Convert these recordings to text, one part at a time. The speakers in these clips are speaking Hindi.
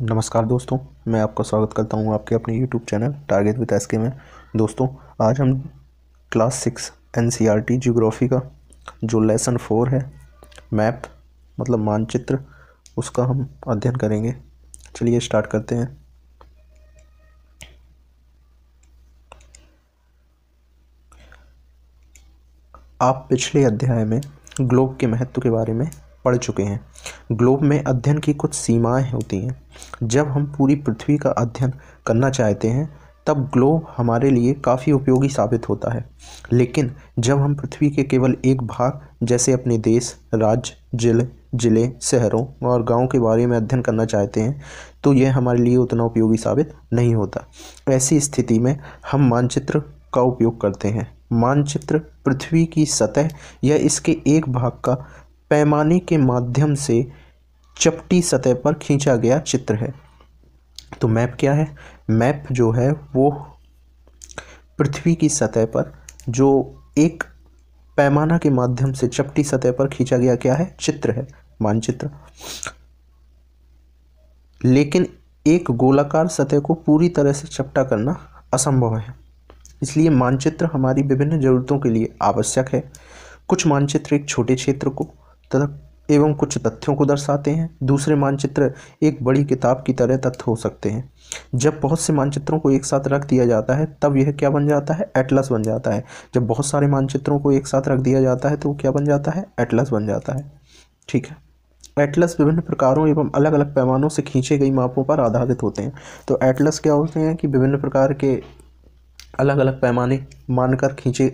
नमस्कार दोस्तों मैं आपका स्वागत करता हूं आपके अपने YouTube channel target with SK में दोस्तों आज हम class six N C R T का जो लेसन फोर है मैप मतलब मानचित्र उसका हम अध्ययन करेंगे चलिए स्टार्ट करते हैं आप पिछले अध्याय में ग्लोब के महत्व के बारे में पढ़ चुके हैं ग्लोब में अध्ययन की कुछ सीमाएं होती हैं जब हम पूरी पृथ्वी का अध्ययन करना चाहते हैं तब ग्लोब हमारे लिए काफ़ी उपयोगी साबित होता है लेकिन जब हम पृथ्वी के केवल एक भाग जैसे अपने देश राज्य जिले ज़िले शहरों और गांव के बारे में अध्ययन करना चाहते हैं तो यह हमारे लिए उतना उपयोगी साबित नहीं होता ऐसी स्थिति में हम मानचित्र का उपयोग करते हैं मानचित्र पृथ्वी की सतह या इसके एक भाग का पैमाने के माध्यम से चपटी सतह पर खींचा गया चित्र है तो मैप क्या है मैप जो है वो पृथ्वी की सतह पर जो एक पैमाना के माध्यम से चपटी सतह पर खींचा गया क्या है चित्र है मानचित्र लेकिन एक गोलाकार सतह को पूरी तरह से चपटा करना असंभव है इसलिए मानचित्र हमारी विभिन्न ज़रूरतों के लिए आवश्यक है कुछ मानचित्र एक छोटे क्षेत्र को तथा एवं कुछ तथ्यों को दर्शाते हैं दूसरे मानचित्र एक बड़ी किताब की तरह तथ्य हो सकते हैं जब बहुत से मानचित्रों को एक साथ रख दिया जाता है तब यह क्या बन जाता है एटलस बन जाता है जब बहुत सारे मानचित्रों को एक साथ रख दिया जाता है तो क्या बन जाता है एटलस बन जाता है ठीक है एटलस विभिन्न प्रकारों एवं अलग अलग पैमानों से खींचे गई मापों पर आधारित होते हैं तो एटलस क्या होते हैं कि विभिन्न प्रकार के अलग अलग पैमाने मानकर खींचे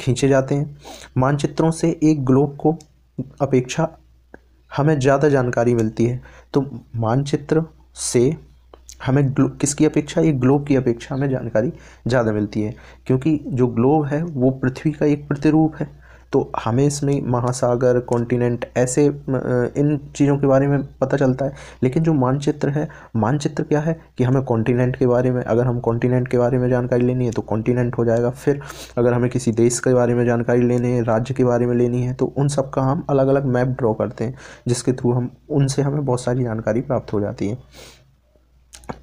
खींचे जाते हैं मानचित्रों से एक ग्लोब को अपेक्षा हमें ज़्यादा जानकारी मिलती है तो मानचित्र से हमें किसकी अपेक्षा एक ग्लोब की अपेक्षा हमें जानकारी ज़्यादा मिलती है क्योंकि जो ग्लोब है वो पृथ्वी का एक प्रतिरूप है तो हमें इसमें महासागर कॉन्टिनेंट ऐसे इन चीज़ों के बारे में पता चलता है लेकिन जो मानचित्र है मानचित्र क्या है कि हमें कॉन्टिनेंट के बारे में अगर हम कॉन्टिनेंट के बारे में जानकारी लेनी है तो कॉन्टिनेंट हो जाएगा फिर अगर हमें किसी देश के बारे में जानकारी लेनी है राज्य के बारे में लेनी है तो उन सब का हम अलग अलग मैप ड्रॉ करते हैं जिसके थ्रू हम उनसे हमें बहुत सारी जानकारी प्राप्त हो जाती है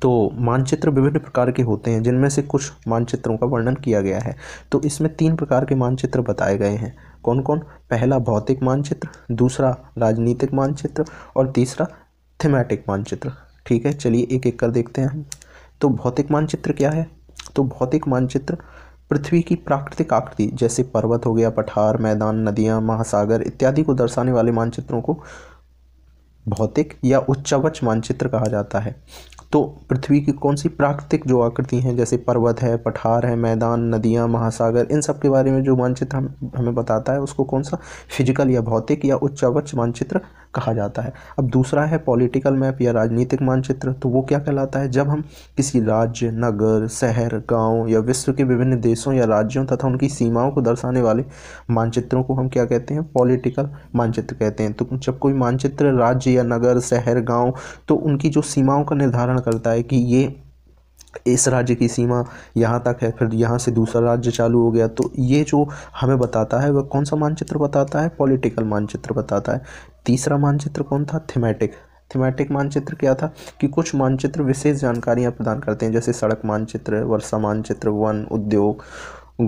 तो मानचित्र विभिन्न प्रकार के होते हैं जिनमें से कुछ मानचित्रों का वर्णन किया गया है तो इसमें तीन प्रकार के मानचित्र बताए गए हैं कौन कौन पहला भौतिक मानचित्र दूसरा राजनीतिक मानचित्र और तीसरा थीमेटिक मानचित्र ठीक है चलिए एक एक कर देखते हैं हम तो भौतिक मानचित्र क्या है तो भौतिक मानचित्र पृथ्वी की प्राकृतिक आकृति जैसे पर्वत हो गया पठार मैदान नदियाँ महासागर इत्यादि को दर्शाने वाले मानचित्रों को भौतिक या उच्चवच मानचित्र कहा जाता है तो पृथ्वी की कौन सी प्राकृतिक जो आकृति हैं जैसे पर्वत है पठार है मैदान नदियाँ महासागर इन सब के बारे में जो मानचित्र हम हमें बताता है उसको कौन सा फिजिकल या भौतिक या उच्चावच मानचित्र कहा जाता है अब दूसरा है पॉलिटिकल मैप या राजनीतिक मानचित्र तो वो क्या कहलाता है जब हम किसी राज्य नगर शहर गांव या विश्व के विभिन्न देशों या राज्यों तथा उनकी सीमाओं को दर्शाने वाले मानचित्रों को हम क्या कहते हैं पॉलिटिकल मानचित्र कहते हैं तो जब कोई मानचित्र राज्य या नगर शहर गाँव तो उनकी जो सीमाओं का निर्धारण करता है कि ये इस राज्य की सीमा यहाँ तक है फिर यहाँ से दूसरा राज्य चालू हो गया तो ये जो हमें बताता है वह कौन सा मानचित्र बताता है पॉलिटिकल मानचित्र बताता है तीसरा मानचित्र कौन था थीमेटिक थीमेटिक मानचित्र क्या था कि कुछ मानचित्र विशेष जानकारियाँ प्रदान करते हैं जैसे सड़क मानचित्र वर्षा मानचित्र वन उद्योग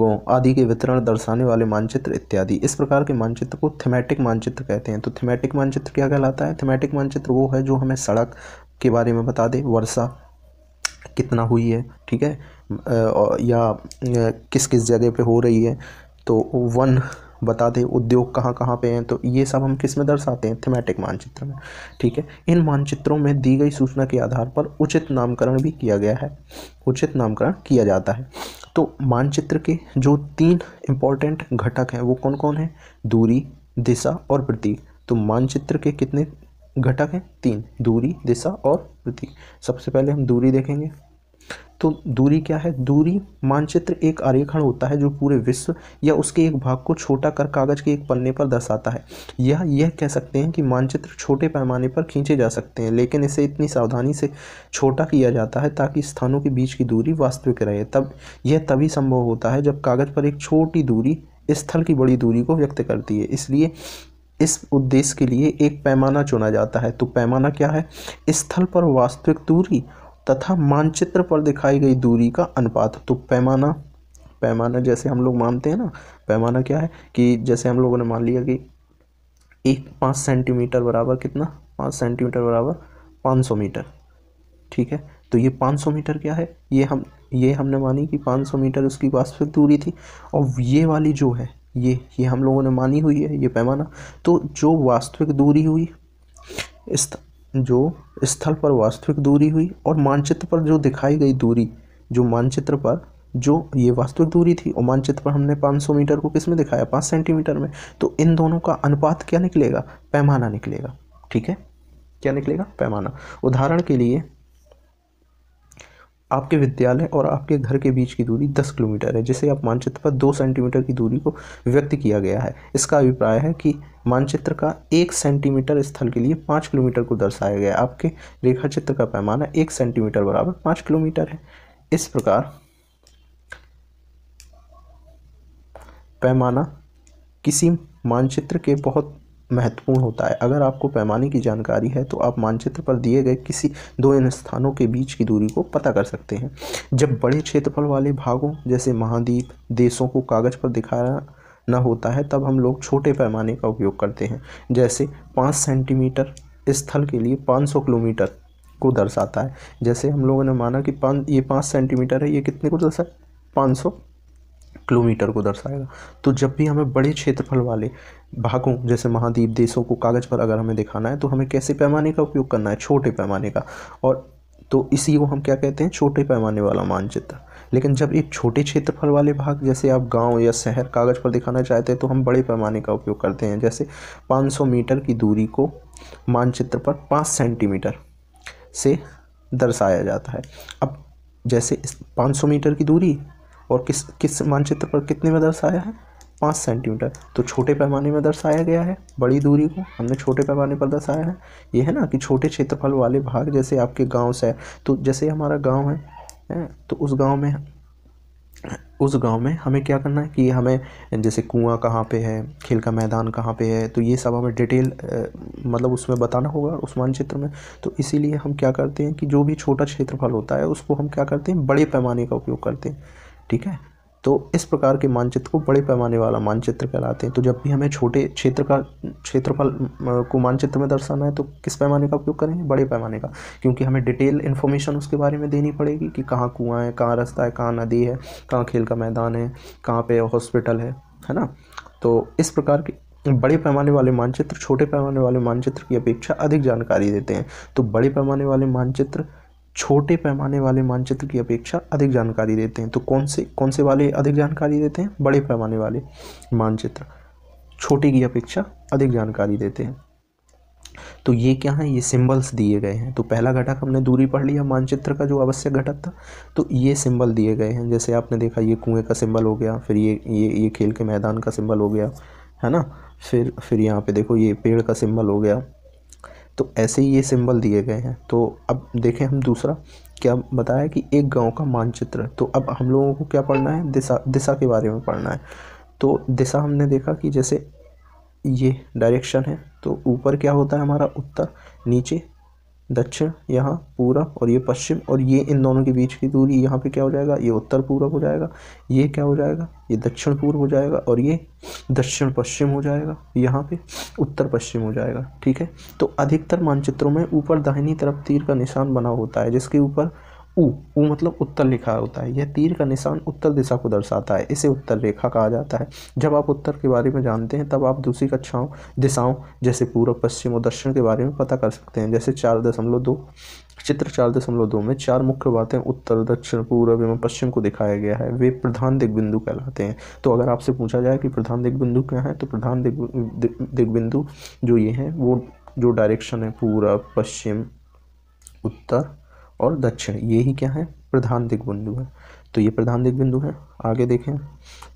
गो आदि के वितरण दर्शाने वाले मानचित्र इत्यादि इस प्रकार के मानचित्र को थीमेटिक मानचित्र कहते हैं तो थीमेटिक मानचित्र क्या कहलाता है थीमेटिक मानचित्र वो है जो हमें सड़क के बारे में बता दे वर्षा कितना हुई है ठीक है या किस किस जगह पे हो रही है तो वन बता दें उद्योग कहाँ कहाँ पे हैं तो ये सब हम किस में दर्शाते हैं थीमेटिक मानचित्र में ठीक है इन मानचित्रों में दी गई सूचना के आधार पर उचित नामकरण भी किया गया है उचित नामकरण किया जाता है तो मानचित्र के जो तीन इम्पॉर्टेंट घटक हैं वो कौन कौन हैं दूरी दिशा और प्रतीक तो मानचित्र के कितने घटक हैं तीन दूरी दिशा और प्रतीक सबसे पहले हम दूरी देखेंगे तो दूरी क्या है दूरी मानचित्र एक आरेखण होता है जो पूरे विश्व या उसके एक भाग को छोटा कर कागज़ के एक पन्ने पर दर्शाता है यह यह कह सकते हैं कि मानचित्र छोटे पैमाने पर खींचे जा सकते हैं लेकिन इसे इतनी सावधानी से छोटा किया जाता है ताकि स्थानों के बीच की दूरी वास्तविक रहे तब यह तभी संभव होता है जब कागज़ पर एक छोटी दूरी स्थल की बड़ी दूरी को व्यक्त करती है इसलिए इस उद्देश्य के लिए एक पैमाना चुना जाता है तो पैमाना क्या है स्थल पर वास्तविक दूरी तथा मानचित्र पर दिखाई गई दूरी का अनुपात तो पैमाना पैमाना जैसे हम लोग मानते हैं ना पैमाना क्या है कि जैसे हम लोगों ने मान लिया कि एक पाँच सेंटीमीटर बराबर कितना पाँच सेंटीमीटर बराबर पाँच सौ मीटर ठीक है तो ये पाँच सौ मीटर क्या है ये हम ये हमने मानी कि पाँच सौ मीटर उसकी वास्तविक दूरी थी और ये वाली जो है ये ये हम लोगों ने मानी हुई है ये पैमाना तो जो वास्तविक दूरी हुई इस जो स्थल पर वास्तविक दूरी हुई और मानचित्र पर जो दिखाई गई दूरी जो मानचित्र पर जो ये वास्तविक दूरी थी और मानचित्र पर हमने 500 मीटर को किस में दिखाया 5 सेंटीमीटर में तो इन दोनों का अनुपात क्या निकलेगा पैमाना निकलेगा ठीक है क्या निकलेगा पैमाना उदाहरण के लिए आपके विद्यालय और आपके घर के बीच की दूरी 10 किलोमीटर है जिसे आप मानचित्र पर 2 सेंटीमीटर की दूरी को व्यक्त किया गया है इसका अभिप्राय है कि मानचित्र का एक सेंटीमीटर स्थल के लिए पाँच किलोमीटर को दर्शाया गया आपके रेखा चित्र का पैमाना एक सेंटीमीटर बराबर पाँच किलोमीटर है इस प्रकार पैमाना किसी मानचित्र के बहुत महत्वपूर्ण होता है अगर आपको पैमाने की जानकारी है तो आप मानचित्र पर दिए गए किसी दो इन स्थानों के बीच की दूरी को पता कर सकते हैं जब बड़े क्षेत्रफल वाले भागों जैसे महाद्वीप देशों को कागज़ पर दिखाया न होता है तब हम लोग छोटे पैमाने का उपयोग करते हैं जैसे पाँच सेंटीमीटर स्थल के लिए पाँच किलोमीटर को दर्शाता है जैसे हम लोगों ने माना कि पाँच ये पाँच सेंटीमीटर है ये कितने को दर्शा पाँच सौ किलोमीटर को दर्शाएगा तो जब भी हमें बड़े क्षेत्रफल वाले भागों जैसे महाद्वीप देशों को कागज़ पर अगर हमें दिखाना है तो हमें कैसे पैमाने का उपयोग करना है छोटे पैमाने का और तो इसी को हम क्या कहते हैं छोटे पैमाने वाला मानचित्र लेकिन जब एक छोटे क्षेत्रफल वाले भाग जैसे आप गांव या शहर कागज़ पर दिखाना चाहते हैं तो हम बड़े पैमाने का उपयोग करते हैं जैसे 500 मीटर की दूरी को मानचित्र पर 5 सेंटीमीटर से दर्शाया जाता है अब जैसे 500 मीटर की दूरी और किस किस मानचित्र पर कितने में दर्शाया है पाँच सेंटीमीटर तो छोटे पैमाने में दर्शाया गया है बड़ी दूरी को हमने छोटे पैमाने पर दर्शाया है ये है ना कि छोटे क्षेत्रफल वाले भाग जैसे आपके गांव से तो जैसे हमारा गांव है, है तो उस गांव में उस गांव में हमें क्या करना है कि हमें जैसे कुआं कहाँ पे है खेल का मैदान कहाँ पे है तो ये सब हमें डिटेल मतलब उसमें बताना होगा उस मानचित्र में तो इसीलिए हम क्या करते हैं कि जो भी छोटा क्षेत्रफल होता है उसको हम क्या करते हैं बड़े पैमाने का उपयोग करते हैं ठीक है तो इस प्रकार के मानचित्र को बड़े पैमाने वाला मानचित्र कहलाते हैं तो जब भी हमें छोटे क्षेत्र का क्षेत्रफल को मानचित्र में दर्शाना है तो किस पैमाने का उपयोग करेंगे बड़े पैमाने का क्योंकि हमें डिटेल इन्फॉर्मेशन उसके बारे में देनी पड़ेगी कि कहाँ कुआँ है कहाँ रास्ता है कहाँ नदी है कहाँ खेल का मैदान है कहाँ पर हॉस्पिटल है है ना तो इस प्रकार के बड़े पैमाने वाले मानचित्र छोटे पैमाने वाले मानचित्र की अपेक्षा अधिक जानकारी देते हैं तो बड़े पैमाने वाले मानचित्र छोटे पैमाने वाले मानचित्र की अपेक्षा अधिक जानकारी देते हैं तो कौन से कौन से वाले अधिक जानकारी देते हैं बड़े पैमाने वाले मानचित्र छोटे की अपेक्षा अधिक जानकारी देते हैं तो ये क्या है ये सिंबल्स दिए गए हैं तो पहला घटक हमने दूरी पढ़ लिया मानचित्र का जो आवश्यक घटक था तो ये सिंबल दिए गए हैं जैसे आपने देखा ये कुएं का सिंबल हो गया फिर ये ये ये खेल के मैदान का सिंबल हो गया है ना फिर फिर यहाँ पे देखो ये पेड़ का सिंबल हो गया तो ऐसे ही ये सिंबल दिए गए हैं तो अब देखें हम दूसरा क्या बताया कि एक गांव का मानचित्र तो अब हम लोगों को क्या पढ़ना है दिशा दिशा के बारे में पढ़ना है तो दिशा हमने देखा कि जैसे ये डायरेक्शन है तो ऊपर क्या होता है हमारा उत्तर नीचे दक्षिण यहाँ पूरब और ये पश्चिम और ये इन दोनों के बीच की दूरी यहाँ पे क्या हो जाएगा ये उत्तर पूर्व हो जाएगा ये क्या हो जाएगा ये दक्षिण पूर्व हो जाएगा और ये दक्षिण पश्चिम हो जाएगा यहाँ पे उत्तर पश्चिम हो जाएगा ठीक है तो अधिकतर मानचित्रों में ऊपर दाहिनी तरफ तीर का निशान बना होता है जिसके ऊपर उ उ मतलब उत्तर लिखा होता है यह तीर का निशान उत्तर दिशा को दर्शाता है इसे उत्तर रेखा कहा जाता है जब आप उत्तर के बारे में जानते हैं तब आप दूसरी कक्षाओं दिशाओं जैसे पूर्व पश्चिम और दक्षिण के बारे में पता कर सकते हैं जैसे चार दशमलव दो चित्र चार दशमलव दो में चार मुख्य बातें उत्तर दक्षिण पूर्व एवं पश्चिम को दिखाया गया है वे प्रधान दिग्बिंदु कहलाते हैं तो अगर आपसे पूछा जाए कि प्रधान दिग्बिंदु क्या है तो प्रधान दिग्बिंदु जो ये हैं वो जो डायरेक्शन है पूर्व पश्चिम उत्तर और दक्षिण ये ही क्या है प्रधान दिग्बिंदु है तो ये प्रधान दिग्बिंदु है आगे देखें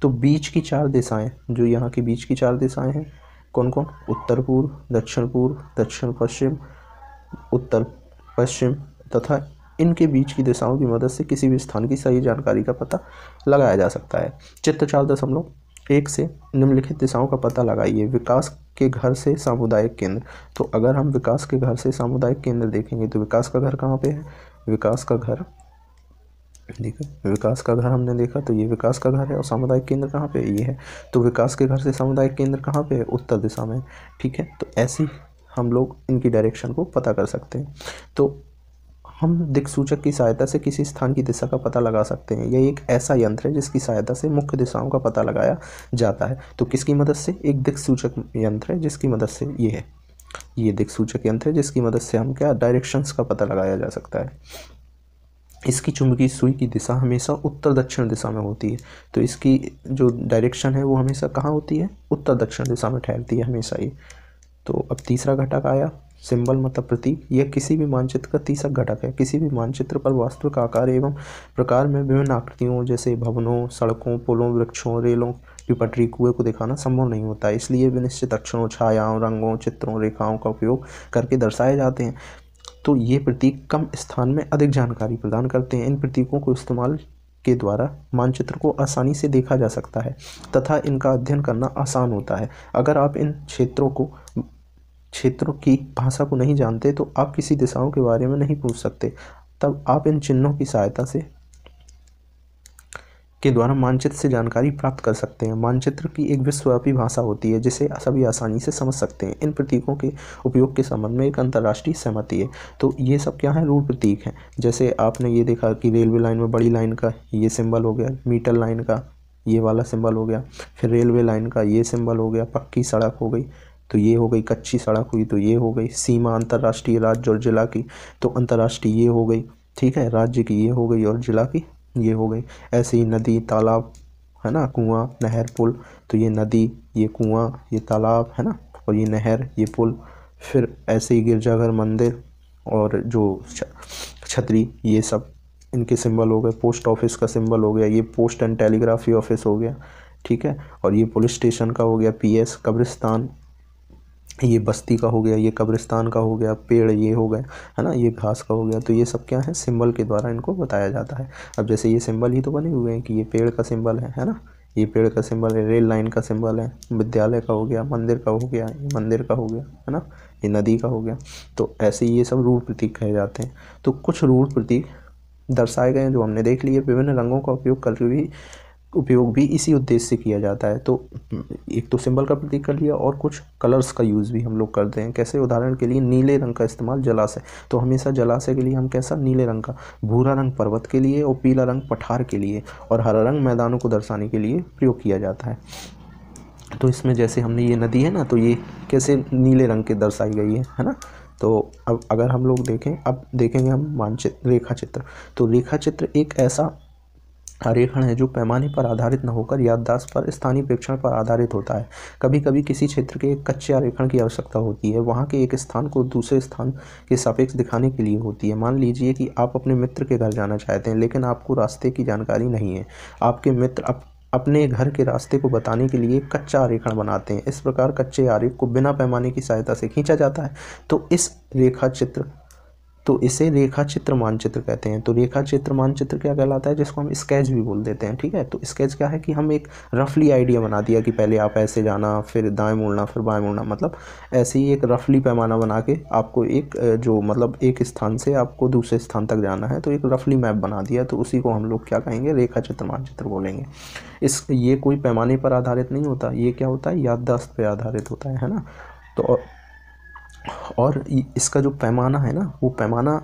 तो बीच की चार दिशाएं जो यहाँ की बीच की चार दिशाएं हैं कौन कौन उत्तर पूर्व दक्षिण पूर्व दक्षिण पश्चिम उत्तर पश्चिम तथा इनके बीच की दिशाओं की मदद से किसी भी स्थान की सही जानकारी का पता लगाया जा सकता है चित्र चार दशमलव एक से निम्नलिखित दिशाओं का पता लगाइए विकास के घर से सामुदायिक केंद्र तो अगर हम विकास के घर से सामुदायिक केंद्र देखेंगे तो विकास का घर कहाँ पे है विकास का घर है विकास का घर हमने देखा तो ये विकास का घर है और सामुदायिक केंद्र कहाँ पे ये है तो विकास के घर से सामुदायिक केंद्र कहाँ पे है उत्तर दिशा में ठीक है तो ऐसे हम लोग इनकी डायरेक्शन को पता कर सकते हैं तो हम दिक्सूचक की सहायता से किसी स्थान की दिशा का पता लगा सकते हैं यह एक ऐसा यंत्र है जिसकी सहायता से मुख्य दिशाओं का पता लगाया जाता है तो किसकी मदद से एक दिक्सूचक यंत्र है जिसकी मदद से ये है ये दिख सूचक यंत्र है जिसकी मदद से हम क्या डायरेक्शंस का पता लगाया जा सकता है इसकी चुंबकीय सुई की दिशा हमेशा उत्तर दक्षिण दिशा में होती है तो इसकी जो डायरेक्शन है वो हमेशा कहाँ होती है उत्तर दक्षिण दिशा में ठहरती है हमेशा ये तो अब तीसरा घटक आया सिंबल मतलब प्रतीक यह किसी भी मानचित्र का तीसरा घटक है किसी भी मानचित्र पर वास्तविक आकार एवं प्रकार में विभिन्न आकृतियों जैसे भवनों सड़कों पुलों वृक्षों रेलों की पटरी कुएं को दिखाना संभव नहीं होता इसलिए भी निश्चित अक्षरों छायाओं रंगों चित्रों रेखाओं का उपयोग करके दर्शाए जाते हैं तो ये प्रतीक कम स्थान में अधिक जानकारी प्रदान करते हैं इन प्रतीकों को इस्तेमाल के द्वारा मानचित्र को आसानी से देखा जा सकता है तथा इनका अध्ययन करना आसान होता है अगर आप इन क्षेत्रों को क्षेत्रों की भाषा को नहीं जानते तो आप किसी दिशाओं के बारे में नहीं पूछ सकते तब आप इन चिन्हों की सहायता से के द्वारा मानचित्र से जानकारी प्राप्त कर सकते हैं मानचित्र की एक विश्वव्यापी भाषा होती है जिसे सभी आसानी से समझ सकते हैं इन प्रतीकों के उपयोग के संबंध में एक अंतर्राष्ट्रीय सहमति है तो ये सब क्या है रूल प्रतीक हैं जैसे आपने ये देखा कि रेलवे लाइन में बड़ी लाइन का ये सिंबल हो गया मीटर लाइन का ये वाला सिंबल हो गया फिर रेलवे लाइन का ये सिंबल हो गया पक्की सड़क हो गई तो ये हो गई कच्ची सड़क हुई तो ये हो गई सीमा अंतर्राष्ट्रीय राज्य और जिला की तो अंतर्राष्ट्रीय ये हो गई ठीक है राज्य की ये हो गई और जिला की ये हो गई ऐसे ही नदी तालाब है ना कुआं नहर पुल तो ये नदी ये कुआं ये तालाब है ना और ये नहर ये पुल फिर ऐसे ही गिरजाघर मंदिर और जो छतरी ये सब इनके सिंबल हो गए पोस्ट ऑफिस का सिंबल हो गया ये पोस्ट एंड टेलीग्राफी ऑफिस हो गया ठीक है और ये पुलिस स्टेशन का हो गया पीएस कब्रिस्तान ये बस्ती का हो गया ये कब्रिस्तान का हो गया पेड़ ये हो गया है ना ये घास का हो गया तो ये सब क्या है सिंबल के द्वारा इनको बताया जाता है अब जैसे ये सिंबल ही तो बने हुए हैं कि ये पेड़ का सिंबल है है ना ये पेड़ का सिंबल है रेल लाइन का सिंबल है विद्यालय का हो गया मंदिर का हो गया ये मंदिर का हो गया है ना ये नदी का हो गया तो ऐसे ये सब रूढ़ प्रतीक कहे जाते हैं तो कुछ रूढ़ प्रतीक दर्शाए गए हैं जो हमने देख लिए विभिन्न रंगों का उपयोग करके भी उपयोग भी इसी उद्देश्य से किया जाता है तो एक तो सिंबल का प्रतीक कर लिया और कुछ कलर्स का यूज़ भी हम लोग करते हैं कैसे उदाहरण के लिए नीले रंग का इस्तेमाल जलाशय तो हमेशा जलाशय के लिए हम कैसा नीले रंग का भूरा रंग पर्वत के लिए और पीला रंग पठार के लिए और हरा रंग मैदानों को दर्शाने के लिए प्रयोग किया जाता है तो इसमें जैसे हमने ये नदी है ना तो ये कैसे नीले रंग के दर्शाई गई है है ना तो अब अगर हम लोग देखें अब देखेंगे हम मानचित्र रेखा चित्र तो रेखा चित्र एक ऐसा आरेखण है जो पैमाने पर आधारित न होकर याददाश्त पर स्थानीय प्रेक्षण पर आधारित होता है कभी कभी किसी क्षेत्र के एक कच्चे आरेखण की आवश्यकता होती है वहाँ के एक स्थान को दूसरे स्थान के सापेक्ष दिखाने के लिए होती है मान लीजिए कि आप अपने मित्र के घर जाना चाहते हैं लेकिन आपको रास्ते की जानकारी नहीं है आपके मित्र अप, अपने घर के रास्ते को बताने के लिए कच्चा आरेखण बनाते हैं इस प्रकार कच्चे आरेख को बिना पैमाने की सहायता से खींचा जाता है तो इस रेखा चित्र तो इसे रेखा चित्र मानचित्र कहते हैं तो रेखा चित्र मानचित्र क्या कहलाता है जिसको हम स्केच भी बोल देते हैं ठीक है तो स्केच क्या है कि हम एक रफली आइडिया बना दिया कि पहले आप ऐसे जाना फिर दाएँ मुड़ना फिर बाएँ मुड़ना मतलब ऐसे ही एक रफली पैमाना बना के आपको एक जो मतलब एक स्थान से आपको दूसरे स्थान तक जाना है तो एक रफली मैप बना दिया तो उसी को हम लोग क्या कहेंगे रेखा चित्र मानचित्र बोलेंगे इस ये कोई पैमाने पर आधारित नहीं होता ये क्या होता है याददाश्त पर आधारित होता है है ना तो और इसका जो पैमाना है ना वो पैमाना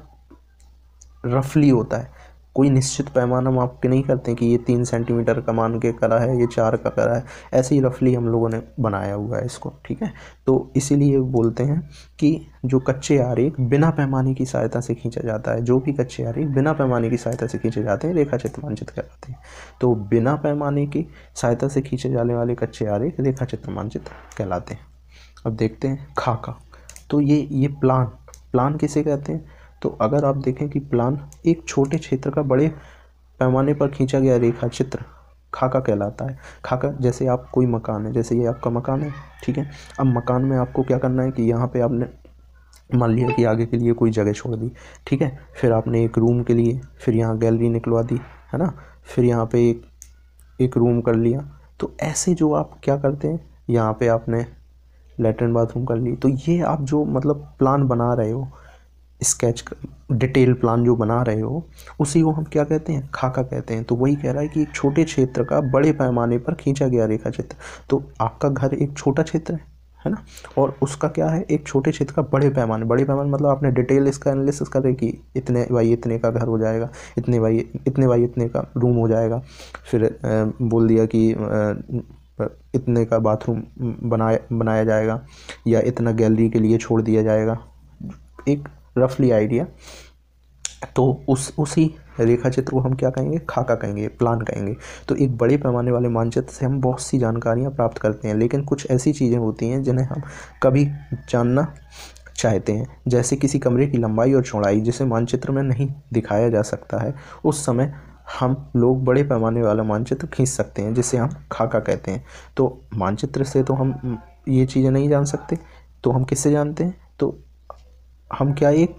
रफली होता है कोई निश्चित पैमाना हम आपके नहीं करते कि ये तीन सेंटीमीटर का मान के करा है ये चार का करा है ऐसे ही रफली हम लोगों ने बनाया हुआ है इसको ठीक है तो इसीलिए बोलते हैं कि जो कच्चे आरेख बिना पैमाने की सहायता से खींचा जाता है जो भी कच्चे आरेख बिना पैमाने की सहायता से खींचे जाते हैं रेखा चित्र मानचित कहलाते हैं तो बिना पैमाने की सहायता से खींचे जाने वाले कच्चे आरेख रेखा चित्र मानचित कहलाते हैं अब देखते हैं खाका तो ये ये प्लान प्लान किसे कहते हैं तो अगर आप देखें कि प्लान एक छोटे क्षेत्र का बड़े पैमाने पर खींचा गया रेखा चित्र खाका कहलाता है खाका जैसे आप कोई मकान है जैसे ये आपका मकान है ठीक है अब मकान में आपको क्या करना है कि यहाँ पे आपने मान लिया कि आगे के लिए कोई जगह छोड़ दी ठीक है फिर आपने एक रूम के लिए फिर यहाँ गैलरी निकलवा दी है ना फिर यहाँ पे एक एक रूम कर लिया तो ऐसे जो आप क्या करते हैं यहाँ पे आपने लेटरिन बाथरूम कर ली तो ये आप जो मतलब प्लान बना रहे हो स्केच डिटेल प्लान जो बना रहे हो उसी को हम क्या कहते हैं खाका कहते हैं तो वही कह रहा है कि एक छोटे क्षेत्र का बड़े पैमाने पर खींचा गया रेखा चित्र तो आपका घर एक छोटा क्षेत्र है है ना और उसका क्या है एक छोटे क्षेत्र का बड़े पैमाने बड़े पैमाने मतलब आपने डिटेल इसका एनालिसिस करें कि इतने बाई इतने का घर हो जाएगा इतने बाई इतने बाई इतने का रूम हो जाएगा फिर बोल दिया कि इतने का बाथरूम बनाया बनाया जाएगा या इतना गैलरी के लिए छोड़ दिया जाएगा एक रफली आइडिया तो उस उसी रेखा चित्र को हम क्या कहेंगे खाका कहेंगे प्लान कहेंगे तो एक बड़े पैमाने वाले मानचित्र से हम बहुत सी जानकारियां प्राप्त करते हैं लेकिन कुछ ऐसी चीज़ें होती हैं जिन्हें हम कभी जानना चाहते हैं जैसे किसी कमरे की लंबाई और चौड़ाई जिसे मानचित्र में नहीं दिखाया जा सकता है उस समय हम लोग बड़े पैमाने वाला मानचित्र खींच सकते हैं जिसे हम खाका कहते हैं तो मानचित्र से तो हम ये चीज़ें नहीं जान सकते तो हम किससे जानते हैं तो हम क्या एक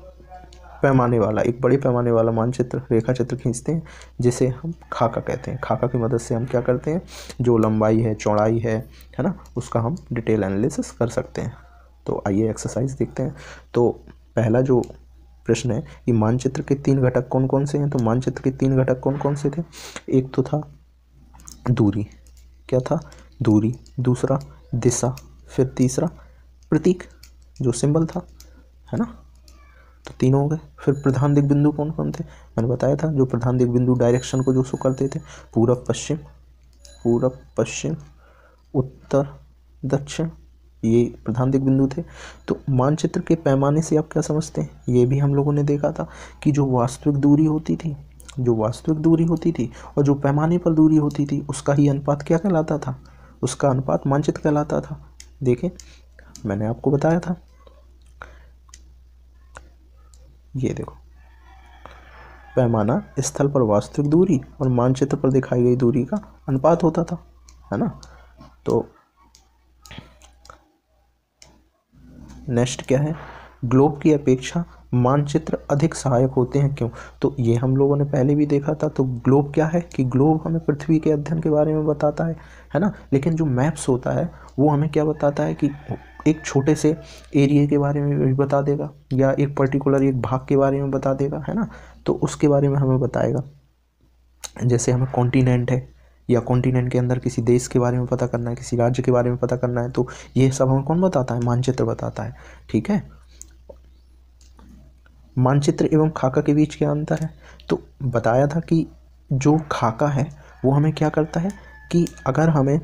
पैमाने वाला एक बड़े पैमाने वाला मानचित्र रेखा चित्र खींचते हैं जिसे हम खाका कहते हैं खाका की मदद से हम क्या करते हैं जो लंबाई है चौड़ाई है है ना उसका हम डिटेल एनालिसिस कर सकते हैं तो आइए एक्सरसाइज देखते हैं तो पहला जो प्रश्न है कि मानचित्र के तीन घटक कौन कौन से हैं तो मानचित्र के तीन घटक कौन कौन से थे एक तो था दूरी क्या था दूरी दूसरा दिशा फिर तीसरा प्रतीक जो सिंबल था है ना तो तीन हो गए फिर प्रधान बिंदु कौन कौन थे मैंने बताया था जो प्रधान बिंदु डायरेक्शन को जो शो करते थे पूरब पश्चिम पूरब पश्चिम उत्तर दक्षिण ये प्रधान दिग बिंदु थे तो मानचित्र के पैमाने से आप क्या समझते हैं ये भी हम लोगों ने देखा था कि जो वास्तविक दूरी होती थी जो वास्तविक दूरी होती थी और जो पैमाने पर दूरी होती थी उसका ही अनुपात क्या कहलाता था उसका अनुपात मानचित्र कहलाता था देखें मैंने आपको बताया था ये देखो पैमाना स्थल पर वास्तविक दूरी और मानचित्र पर दिखाई गई दूरी का अनुपात होता था है ना तो नेक्स्ट क्या है ग्लोब की अपेक्षा मानचित्र अधिक सहायक होते हैं क्यों तो ये हम लोगों ने पहले भी देखा था तो ग्लोब क्या है कि ग्लोब हमें पृथ्वी के अध्ययन के बारे में बताता है है ना लेकिन जो मैप्स होता है वो हमें क्या बताता है कि एक छोटे से एरिए के बारे में भी बता देगा या एक पर्टिकुलर एक भाग के बारे में बता देगा है ना तो उसके बारे में हमें बताएगा जैसे हमें कॉन्टीनेंट है या कॉन्टिनेंट के अंदर किसी देश के बारे में पता करना है किसी राज्य के बारे में पता करना है तो ये सब हमें कौन बताता है मानचित्र बताता है ठीक है मानचित्र एवं खाका के बीच क्या अंतर है तो बताया था कि जो खाका है वो हमें क्या करता है कि अगर हमें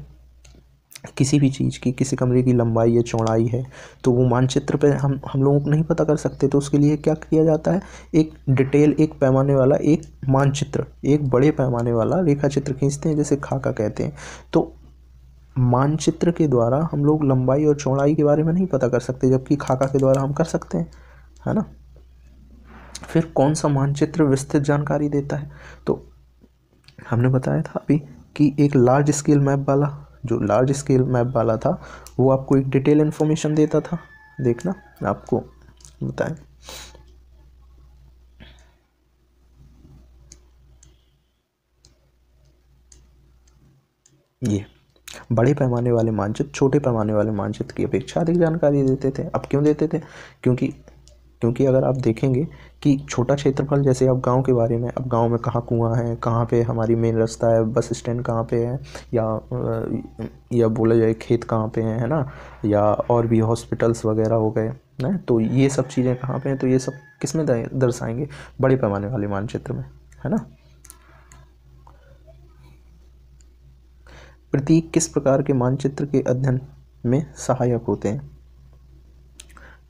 किसी भी चीज़ की किसी कमरे की लंबाई या चौड़ाई है तो वो मानचित्र पे हम हम लोगों को नहीं पता कर सकते तो उसके लिए क्या किया जाता है एक डिटेल एक पैमाने वाला एक मानचित्र एक बड़े पैमाने वाला रेखा चित्र खींचते हैं जैसे खाका कहते हैं तो मानचित्र के द्वारा हम लोग लंबाई और चौड़ाई के बारे में नहीं पता कर सकते जबकि खाका के द्वारा हम कर सकते हैं है ना फिर कौन सा मानचित्र विस्तृत जानकारी देता है तो हमने बताया था अभी कि एक लार्ज स्केल मैप वाला जो लार्ज स्केल मैप वाला था वो आपको एक डिटेल इन्फॉर्मेशन देता था देखना आपको बताएं ये बड़े पैमाने वाले मानचित्र छोटे पैमाने वाले मानचित्र की अपेक्षा अधिक जानकारी देते थे अब क्यों देते थे क्योंकि क्योंकि अगर आप देखेंगे कि छोटा क्षेत्रफल जैसे आप गांव के बारे में अब गांव में कहाँ कुआं है कहाँ पे हमारी मेन रास्ता है बस स्टैंड कहाँ पे है या या बोला जाए खेत कहाँ पे है है ना या और भी हॉस्पिटल्स वगैरह हो गए ना तो ये सब चीज़ें कहाँ पे हैं तो ये सब किस में दर्शाएंगे बड़े पैमाने वाले मानचित्र में है ना प्रतीक किस प्रकार के मानचित्र के अध्ययन में सहायक होते हैं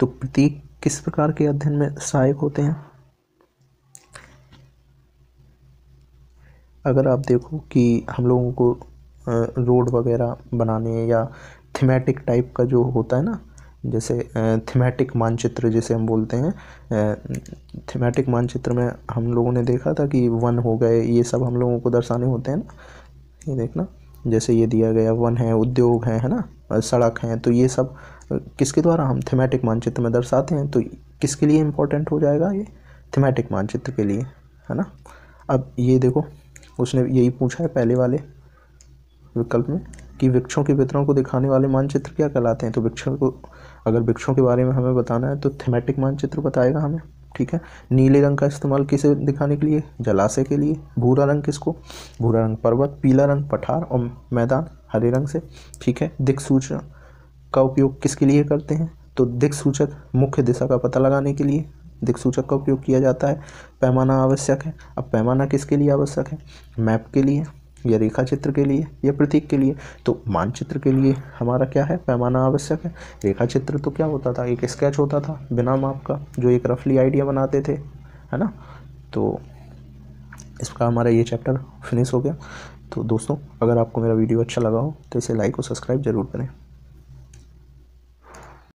तो प्रतीक किस प्रकार के अध्ययन में सहायक होते हैं अगर आप देखो कि हम लोगों को रोड वगैरह बनाने या थीमेटिक टाइप का जो होता है ना जैसे थीमेटिक मानचित्र जिसे हम बोलते हैं थीमेटिक मानचित्र में हम लोगों ने देखा था कि वन हो गए ये सब हम लोगों को दर्शाने होते हैं ना ये देखना जैसे ये दिया गया वन है उद्योग है है ना सड़क हैं तो ये सब किसके द्वारा हम थीमेटिक मानचित्र में दर्शाते हैं तो किसके लिए इम्पोर्टेंट हो जाएगा ये थीमेटिक मानचित्र के लिए है ना अब ये देखो उसने यही पूछा है पहले वाले विकल्प में कि वृक्षों के वितरण को दिखाने वाले मानचित्र क्या कहलाते हैं तो वृक्षों को अगर वृक्षों के बारे में हमें बताना है तो थीमेटिक मानचित्र बताएगा हमें ठीक है नीले रंग का इस्तेमाल किसे दिखाने के लिए जलाशय के लिए भूरा रंग किसको भूरा रंग पर्वत पीला रंग पठार और मैदान हरे रंग से ठीक है सूचना का उपयोग किसके लिए करते हैं तो सूचक मुख्य दिशा का पता लगाने के लिए सूचक का उपयोग किया जाता है पैमाना आवश्यक है अब पैमाना किसके लिए आवश्यक है मैप के लिए या रेखा चित्र के लिए या प्रतीक के लिए तो मानचित्र के लिए हमारा क्या है पैमाना आवश्यक है रेखा चित्र तो क्या होता था एक स्केच होता था बिना माप का जो एक रफली आइडिया बनाते थे है ना तो इसका हमारा ये चैप्टर फिनिश हो गया तो दोस्तों अगर आपको मेरा वीडियो अच्छा लगा हो तो इसे लाइक और सब्सक्राइब ज़रूर करें